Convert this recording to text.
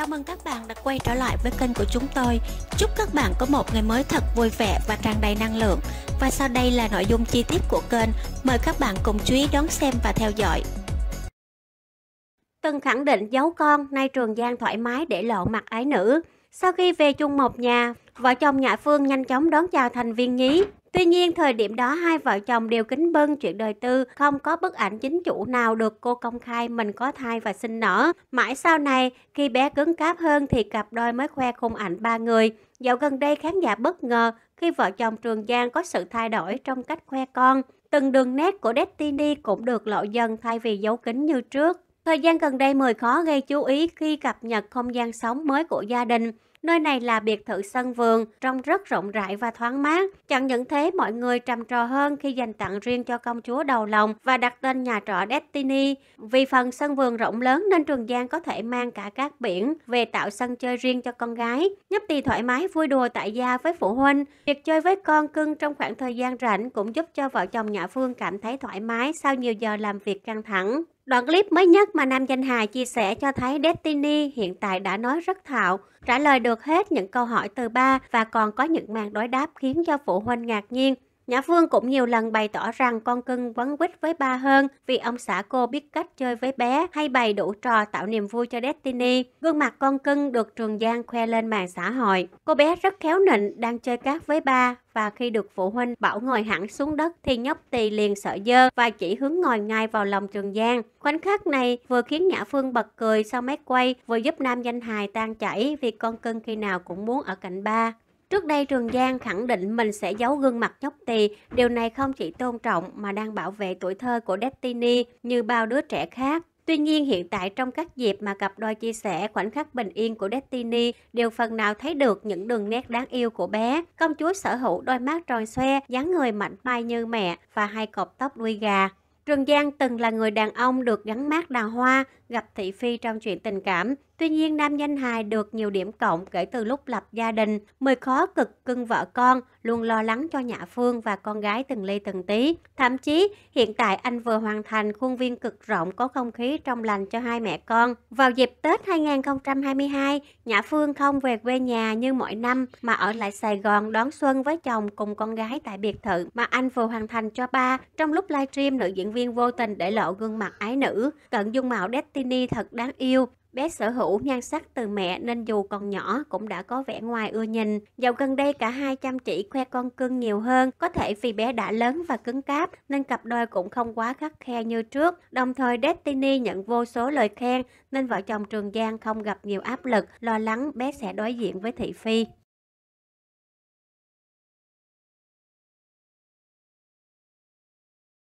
Chào mừng các bạn đã quay trở lại với kênh của chúng tôi. Chúc các bạn có một ngày mới thật vui vẻ và tràn đầy năng lượng. Và sau đây là nội dung chi tiết của kênh. Mời các bạn cùng chú ý đón xem và theo dõi. Từng khẳng định giấu con, nay Trường Giang thoải mái để lộ mặt ái nữ. Sau khi về chung một nhà, vợ chồng Nhã Phương nhanh chóng đón chào thành viên nhí, Tuy nhiên, thời điểm đó hai vợ chồng đều kính bưng chuyện đời tư, không có bức ảnh chính chủ nào được cô công khai mình có thai và sinh nở. Mãi sau này, khi bé cứng cáp hơn thì cặp đôi mới khoe khung ảnh ba người. Dạo gần đây khán giả bất ngờ khi vợ chồng Trường Giang có sự thay đổi trong cách khoe con. Từng đường nét của Destiny cũng được lộ dần thay vì giấu kín như trước. Thời gian gần đây mười khó gây chú ý khi cập nhật không gian sống mới của gia đình. Nơi này là biệt thự sân vườn, trông rất rộng rãi và thoáng mát. Chẳng những thế, mọi người trầm trò hơn khi dành tặng riêng cho công chúa đầu lòng và đặt tên nhà trọ Destiny. Vì phần sân vườn rộng lớn nên Trường Giang có thể mang cả các biển về tạo sân chơi riêng cho con gái. Nhấp tì thoải mái vui đùa tại gia với phụ huynh. Việc chơi với con cưng trong khoảng thời gian rảnh cũng giúp cho vợ chồng nhà Phương cảm thấy thoải mái sau nhiều giờ làm việc căng thẳng. Đoạn clip mới nhất mà Nam Danh hài chia sẻ cho thấy Destiny hiện tại đã nói rất thạo, trả lời được hết những câu hỏi từ ba và còn có những màn đối đáp khiến cho phụ huynh ngạc nhiên. Nhã Phương cũng nhiều lần bày tỏ rằng con cưng quấn quýt với ba hơn vì ông xã cô biết cách chơi với bé hay bày đủ trò tạo niềm vui cho Destiny. Gương mặt con cưng được Trường Giang khoe lên mạng xã hội. Cô bé rất khéo nịnh đang chơi cát với ba và khi được phụ huynh bảo ngồi hẳn xuống đất thì nhóc tỳ liền sợ dơ và chỉ hướng ngồi ngay vào lòng Trường Giang. Khoảnh khắc này vừa khiến Nhã Phương bật cười sau máy quay vừa giúp nam danh hài tan chảy vì con cưng khi nào cũng muốn ở cạnh ba. Trước đây Trường Giang khẳng định mình sẽ giấu gương mặt nhóc tì, điều này không chỉ tôn trọng mà đang bảo vệ tuổi thơ của Destiny như bao đứa trẻ khác. Tuy nhiên hiện tại trong các dịp mà cặp đôi chia sẻ khoảnh khắc bình yên của Destiny đều phần nào thấy được những đường nét đáng yêu của bé. Công chúa sở hữu đôi mắt tròn xoe, dáng người mạnh mai như mẹ và hai cột tóc đuôi gà. Trường Giang từng là người đàn ông được gắn mát đào hoa, gặp thị phi trong chuyện tình cảm, Tuy nhiên, nam danh hài được nhiều điểm cộng kể từ lúc lập gia đình, mười khó cực cưng vợ con, luôn lo lắng cho Nhã Phương và con gái từng ly từng tí. Thậm chí, hiện tại anh vừa hoàn thành khuôn viên cực rộng có không khí trong lành cho hai mẹ con. Vào dịp Tết 2022, Nhã Phương không về quê nhà như mỗi năm mà ở lại Sài Gòn đón xuân với chồng cùng con gái tại biệt thự mà anh vừa hoàn thành cho ba. Trong lúc livestream, nữ diễn viên vô tình để lộ gương mặt ái nữ, cận dung mạo Destiny thật đáng yêu. Bé sở hữu nhan sắc từ mẹ nên dù còn nhỏ cũng đã có vẻ ngoài ưa nhìn. Dạo gần đây cả hai chăm chỉ khoe con cưng nhiều hơn, có thể vì bé đã lớn và cứng cáp nên cặp đôi cũng không quá khắc khe như trước. Đồng thời Destiny nhận vô số lời khen nên vợ chồng Trường Giang không gặp nhiều áp lực, lo lắng bé sẽ đối diện với thị phi.